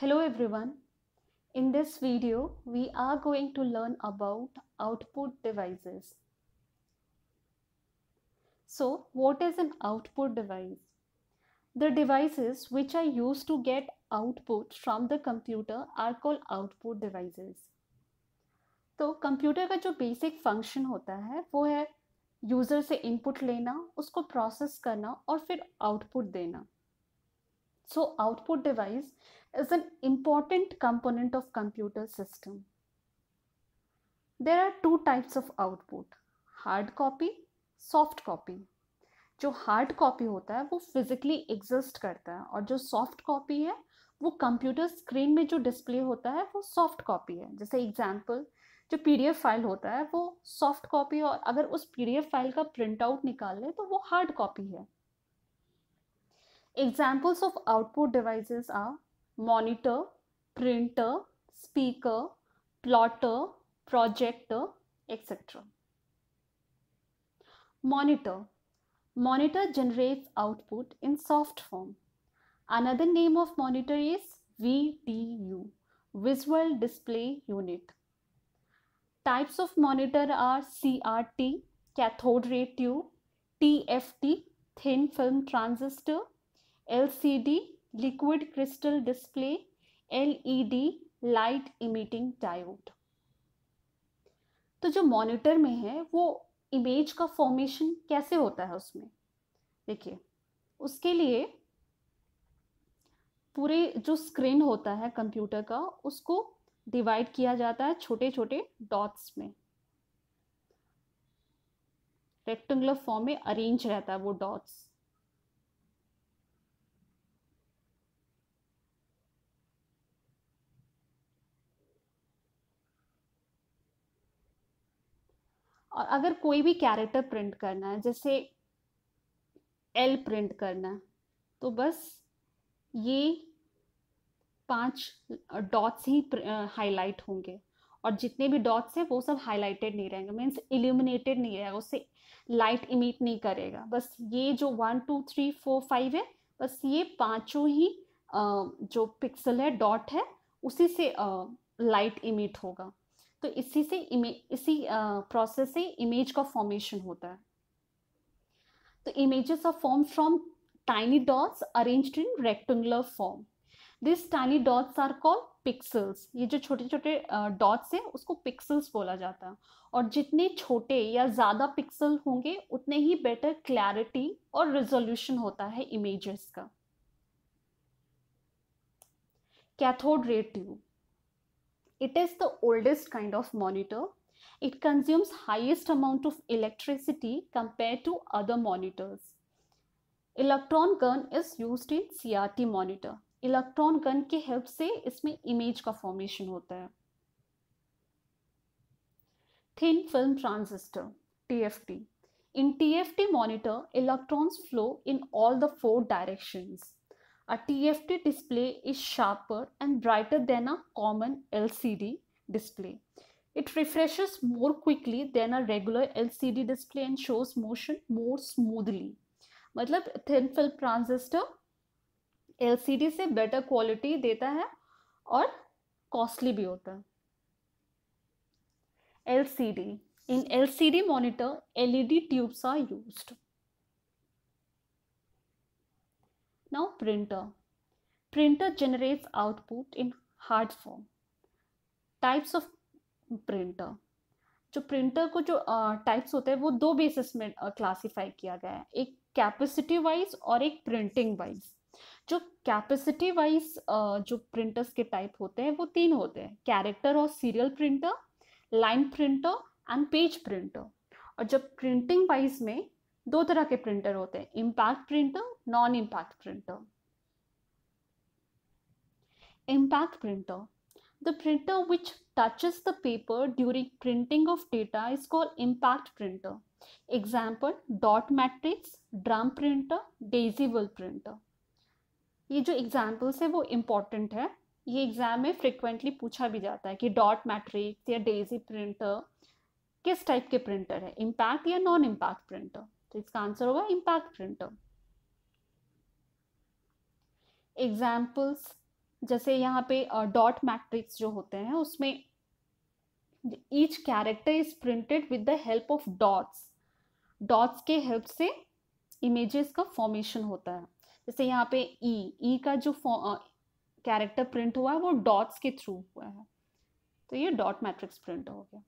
Hello everyone. In this video, we are going to learn about output devices. So, what is an output device? The devices which are used to get output from the computer are called output devices. तो computer का जो basic function होता है वो है user से input लेना उसको प्रोसेस करना और फिर आउटपुट देना So output device is an important component of computer system. There are two types of output, hard copy, soft copy. जो हार्ड कॉपी होता है वो फिजिकली एग्जिस्ट करता है और जो सॉफ्ट कॉपी है वो कंप्यूटर स्क्रीन में जो डिस्प्ले होता है वो सॉफ्ट कॉपी है जैसे एग्जांपल जो पीडीएफ फाइल होता है वो सॉफ्ट कॉपी और अगर उस पीडीएफ फाइल का प्रिंट आउट निकाल लें तो वो हार्ड कॉपी है Examples of output devices are monitor, printer, speaker, plotter, projector, etc. Monitor. Monitor generates output in soft form. Another name of monitor is VDU, Visual Display Unit. Types of monitor are CRT, cathode ray tube, TFT, thin film transistor, D liquid crystal display LED light emitting diode तो जो monitor में है वो image का formation कैसे होता है उसमें देखिए उसके लिए पूरे जो स्क्रीन होता है कंप्यूटर का उसको डिवाइड किया जाता है छोटे छोटे डॉट्स में रेक्टेंगुलर फॉर्म में अरेंज रहता है वो डॉट्स और अगर कोई भी कैरेक्टर प्रिंट करना है जैसे एल प्रिंट करना है तो बस ये पांच डॉट्स ही हाईलाइट होंगे और जितने भी डॉट्स हैं वो सब हाईलाइटेड नहीं रहेंगे मीन्स इल्यूमिनेटेड नहीं रहेगा उससे लाइट इमिट नहीं करेगा बस ये जो one two three four five है बस ये पांचों ही जो पिक्सल है डॉट है उसी से लाइट इमिट होगा तो इसी से इसी प्रोसेस से इमेज का फॉर्मेशन होता है तो images are form from tiny dots arrange in rectangular form this tiny dots are called pixels ये जो छोटे छोटे डॉट्स हैं उसको पिक्सल्स बोला जाता है और जितने छोटे या ज़्यादा पिक्सल होंगे उतने ही बेटर क्लैरिटी और रेजोल्यूशन होता है इमेजेस का cathode ray tube it is the oldest kind of monitor it consumes highest amount of electricity compared to other monitors electron gun is used in crt monitor Electron gun के help से इसमें image का formation होता है thin film transistor (TFT). In TFT monitor electrons flow in all the four directions A TFT display is sharper and brighter than a common LCD display. It refreshes more quickly than a regular LCD display and shows motion more smoothly. मतलब thin film transistor LCD से better quality देता है और costly भी होता है LCD in LCD monitor LED tubes are used Now printer. Printer generates output in hard form. Types of printer. जो printer को जो टाइप्स होते हैं वो दो बेसिस में क्लासिफाई किया गया है एक कैपेसिटी वाइज और एक प्रिंटिंग वाइज जो कैपेसिटी वाइज जो प्रिंटर्स के टाइप होते हैं वो तीन होते हैं कैरेक्टर और serial printer line printer and page printer और जब प्रिंटिंग वाइज में दो तरह के प्रिंटर होते हैं impact printer non impact printer impact printer the printer which touches the paper during printing of data is called impact printer example dot matrix drum printer daisy wheel printer ये जो examples है वो इम्पोर्टेंट है ये exam में frequently पूछा भी जाता है कि डॉट मैट्रिक्स या डेजी प्रिंटर किस टाइप के प्रिंटर है इम्पैक्ट या नॉन इम्पैक्ट प्रिंटर तो इसका आंसर होगा इम्पैक्ट प्रिंटर एग्जाम्पल्स जैसे यहाँ पे डॉट मैट्रिक्स जो होते हैं उसमें each character is printed with the help of dots dots के हेल्प से इमेजेस का फॉर्मेशन होता है जैसे यहाँ पे ई e, ई e का जो कैरेक्टर प्रिंट हुआ है वो डॉट्स के थ्रू हुआ है तो ये डॉट मैट्रिक्स प्रिंटर हो गया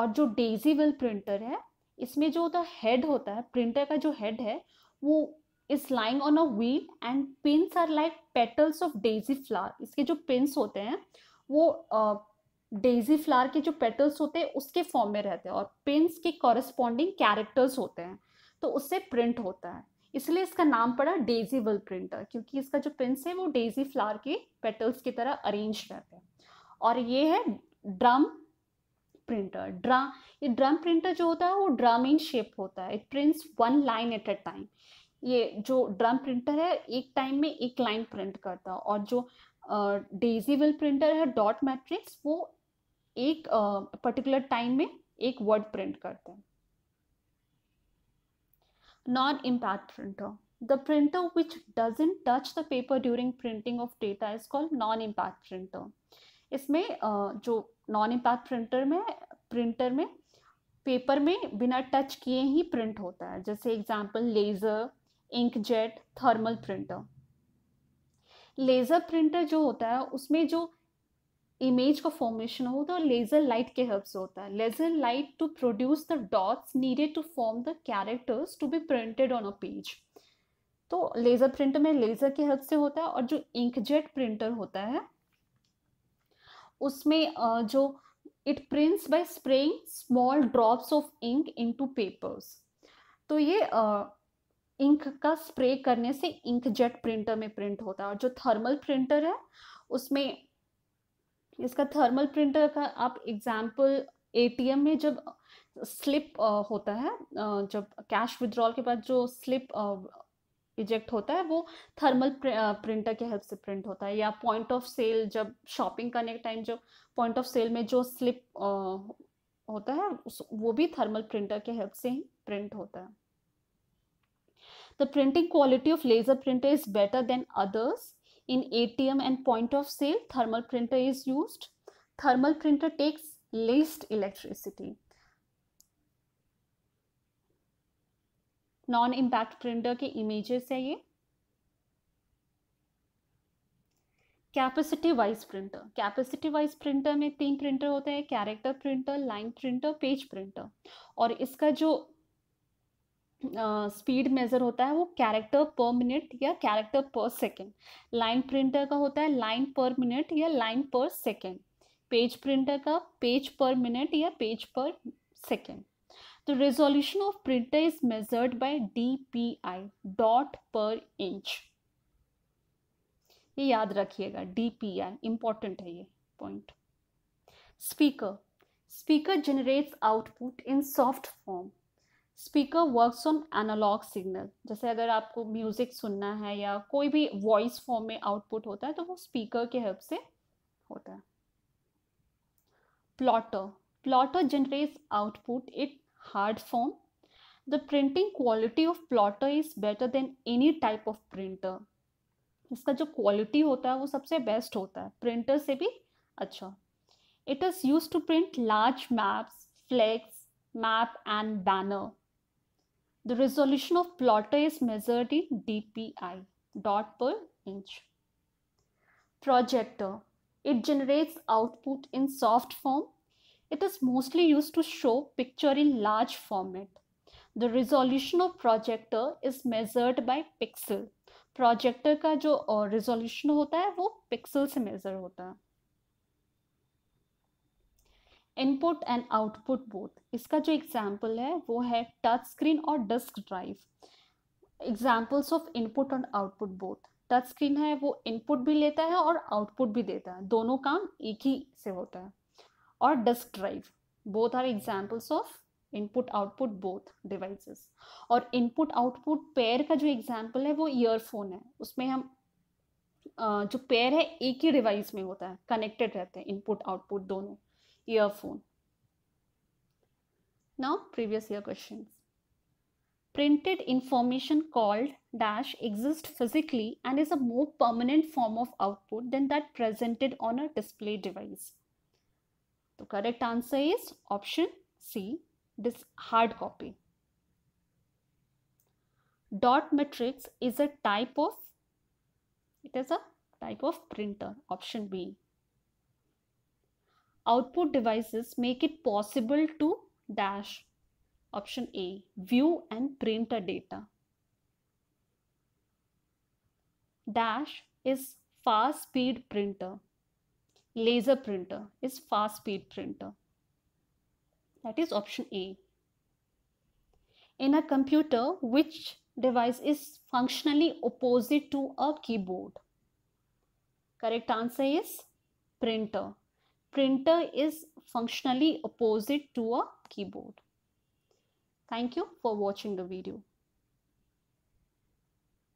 और जो डेजी विल प्रिंटर है इसमें जो होता हेड होता है प्रिंटर का जो हेड है वो is lying on a wheel and pins are like petals of daisy flower इसके जो पिंस होते हैं वो डेजी uh, फ्लावर के जो पेटल्स होते हैं उसके फॉर्म में रहते हैं और पिंस के कॉरेस्पॉन्डिंग कैरेक्टर्स होते हैं तो उससे प्रिंट होता है इसलिए इसका नाम पड़ा डेजी वल प्रिंटर क्योंकि इसका जो पिंस है वो डेजी फ्लावर के पेटल्स की तरह अरेंज रहते हैं और ये है ड्रम प्रिंटर ड्रा ये ड्रम प्रिंटर जो होता है वो ड्रम इन शेप होता है it prints one line at a time ये जो ड्रम प्रिंटर है एक टाइम में एक लाइन प्रिंट करता है और जो डेजी विल प्रिंटर है डॉट मैट्रिक्स वो एक पर्टिकुलर uh, टाइम में एक वर्ड प्रिंट करते हैं non impact printer the printer which doesn't touch the paper during printing of data is called non impact printer इसमें जो नॉन इम्पैक्ट प्रिंटर में प्रिंटर में पेपर में बिना टच किए ही प्रिंट होता है जैसे example laser inkjet thermal printer laser printer जो होता है उसमें जो इमेज का फॉर्मेशन होता है लेज़र लाइट के हेल्प से होता है laser light to produce the dots needed to form the characters to be printed on a page तो लेज़र प्रिंटर में लेज़र के हेल्प से होता है और जो इंकजेट प्रिंटर होता है उसमें जो it prints by spraying small drops of ink into papers तो ये इंक का स्प्रे करने से इंक जेट प्रिंटर में प्रिंट होता है और जो थर्मल प्रिंटर है उसमें इसका थर्मल प्रिंटर का आप एग्जाम्पल एटीएम में जब स्लिप होता है जब कैश विड्रॉल के बाद जो स्लिप इजेक्ट होता है वो थर्मल प्रिंटर के हेल्प से प्रिंट होता है या पॉइंट ऑफ सेल जब शॉपिंग करने के टाइम जो पॉइंट ऑफ सेल में जो स्लिप होता है वो भी थर्मल प्रिंटर के हेल्प से ही प्रिंट होता है the printing quality of laser printer is better than others in atm and point of sale thermal printer is used thermal printer takes least electricity non impact printer के images है ये capacity wise printer capacity wise printer में तीन printer होते हैं character printer line printer page printer और इसका जो स्पीड uh, मेज़र होता है वो कैरेक्टर पर मिनट या कैरेक्टर पर सेकेंड लाइन प्रिंटर का होता है लाइन पर मिनट या line per second page printer का पेज पर मिनट या page per second the resolution of printer is measured by dpi dot per inch ये याद रखिएगा डी पी आई इंपॉर्टेंट है ये point speaker speaker generates output in soft form speaker works on analog signal जैसे अगर आपको music सुनना है या कोई भी वॉइस फॉर्म में आउटपुट होता है तो वो स्पीकर के हेल्प से होता है plotter plotter generates output it hard form. The printing quality of plotter is better than any type of printer. इसका जो क्वालिटी होता है वो सबसे बेस्ट होता है प्रिंटर से भी अच्छा it is use to print large maps flex map and banner the resolution of plotter is measured in D P I dot per inch projector. It generates output in soft form It is mostly used to show picture in large format. The resolution of projector is measured by pixel. Projector का जो resolution uh, होता है वो pixel से major होता है input and output both इसका जो एग्जाम्पल है वो है टच स्क्रीन और disk drive examples of input and output both touch screen है वो इनपुट भी लेता है और आउटपुट भी देता है दोनों काम एक ही से होता है और disk drive both are examples of input output both devices और इनपुट आउटपुट पेयर का जो एग्जाम्पल है वो ईयरफोन है उसमें हम जो पेयर है एक ही डिवाइस में होता है कनेक्टेड रहते हैं इनपुट आउटपुट दोनों earphone now previous year question printed information called dash exist physically and is a more permanent form of output than that presented on a display device The correct answer is option C, this hard copy. Dot matrix is a type of, it is a type of printer, option B. Output devices make it possible to dash, option A, view and print a data. Dash is fast speed printer laser printer is fast speed printer that is option a in a computer which device is functionally opposite to a keyboard correct answer is printer printer is functionally opposite to a keyboard thank you for watching the video